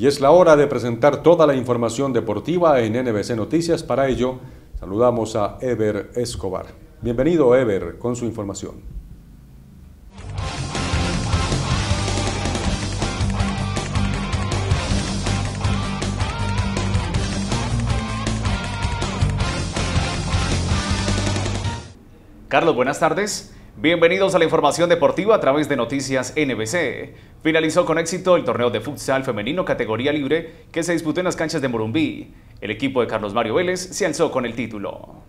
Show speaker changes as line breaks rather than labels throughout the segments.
Y es la hora de presentar toda la información deportiva en NBC Noticias. Para ello, saludamos a Ever Escobar. Bienvenido, Ever, con su información. Carlos, buenas tardes. Bienvenidos a la información deportiva a través de Noticias NBC. Finalizó con éxito el torneo de futsal femenino categoría libre que se disputó en las canchas de Morumbí. El equipo de Carlos Mario Vélez se alzó con el título.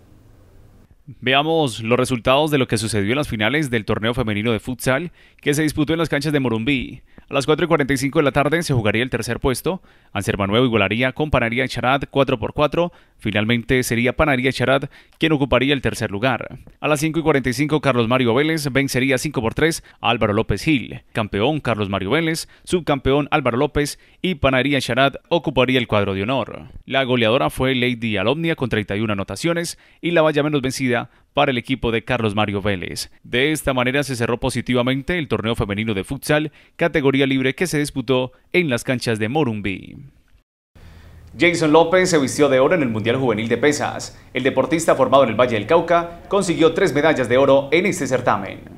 Veamos los resultados de lo que sucedió en las finales del torneo femenino de futsal que se disputó en las canchas de Morumbí. A las 4 y 45 de la tarde se jugaría el tercer puesto. Anser nuevo igualaría con Panaría Charad 4 por 4 Finalmente sería Panaría Charad quien ocuparía el tercer lugar. A las 5 y 45 Carlos Mario Vélez vencería 5 por 3 a Álvaro López Gil. Campeón Carlos Mario Vélez, subcampeón Álvaro López y Panaría Charad ocuparía el cuadro de honor. La goleadora fue Lady Alomnia con 31 anotaciones y la valla menos vencida para el equipo de Carlos Mario Vélez. De esta manera se cerró positivamente el torneo femenino de futsal, categoría libre que se disputó en las canchas de Morumbi. Jason López se vistió de oro en el Mundial Juvenil de Pesas. El deportista formado en el Valle del Cauca consiguió tres medallas de oro en este certamen.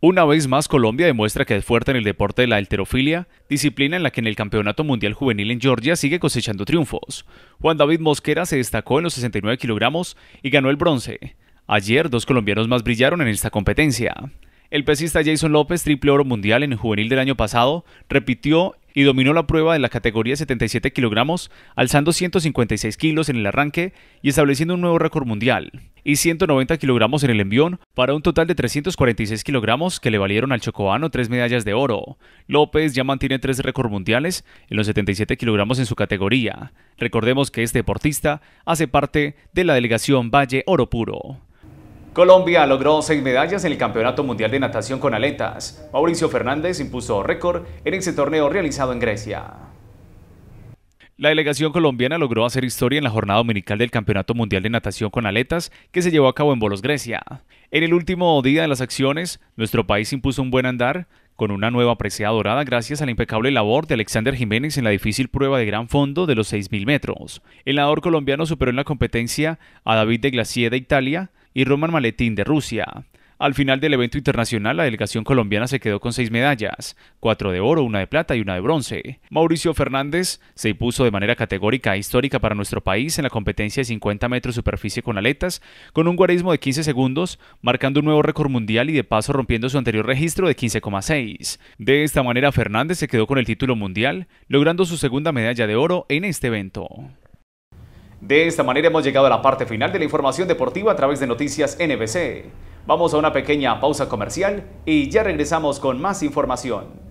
Una vez más, Colombia demuestra que es fuerte en el deporte de la halterofilia, disciplina en la que en el Campeonato Mundial Juvenil en Georgia sigue cosechando triunfos. Juan David Mosquera se destacó en los 69 kilogramos y ganó el bronce. Ayer, dos colombianos más brillaron en esta competencia. El pesista Jason López, triple oro mundial en el juvenil del año pasado, repitió y dominó la prueba de la categoría 77 kilogramos, alzando 156 kilos en el arranque y estableciendo un nuevo récord mundial y 190 kilogramos en el envión, para un total de 346 kilogramos que le valieron al chocobano tres medallas de oro. López ya mantiene tres récords mundiales en los 77 kilogramos en su categoría. Recordemos que este deportista hace parte de la delegación Valle Oro Puro. Colombia logró seis medallas en el Campeonato Mundial de Natación con Aletas. Mauricio Fernández impuso récord en ese torneo realizado en Grecia. La delegación colombiana logró hacer historia en la jornada dominical del Campeonato Mundial de Natación con Aletas que se llevó a cabo en Bolos, Grecia. En el último día de las acciones, nuestro país impuso un buen andar con una nueva presea dorada gracias a la impecable labor de Alexander Jiménez en la difícil prueba de gran fondo de los 6.000 metros. El nadador colombiano superó en la competencia a David de Glacier de Italia y Roman Maletín de Rusia. Al final del evento internacional, la delegación colombiana se quedó con seis medallas, cuatro de oro, una de plata y una de bronce. Mauricio Fernández se impuso de manera categórica e histórica para nuestro país en la competencia de 50 metros superficie con aletas, con un guarismo de 15 segundos, marcando un nuevo récord mundial y de paso rompiendo su anterior registro de 15,6. De esta manera, Fernández se quedó con el título mundial, logrando su segunda medalla de oro en este evento. De esta manera hemos llegado a la parte final de la información deportiva a través de Noticias NBC. Vamos a una pequeña pausa comercial y ya regresamos con más información.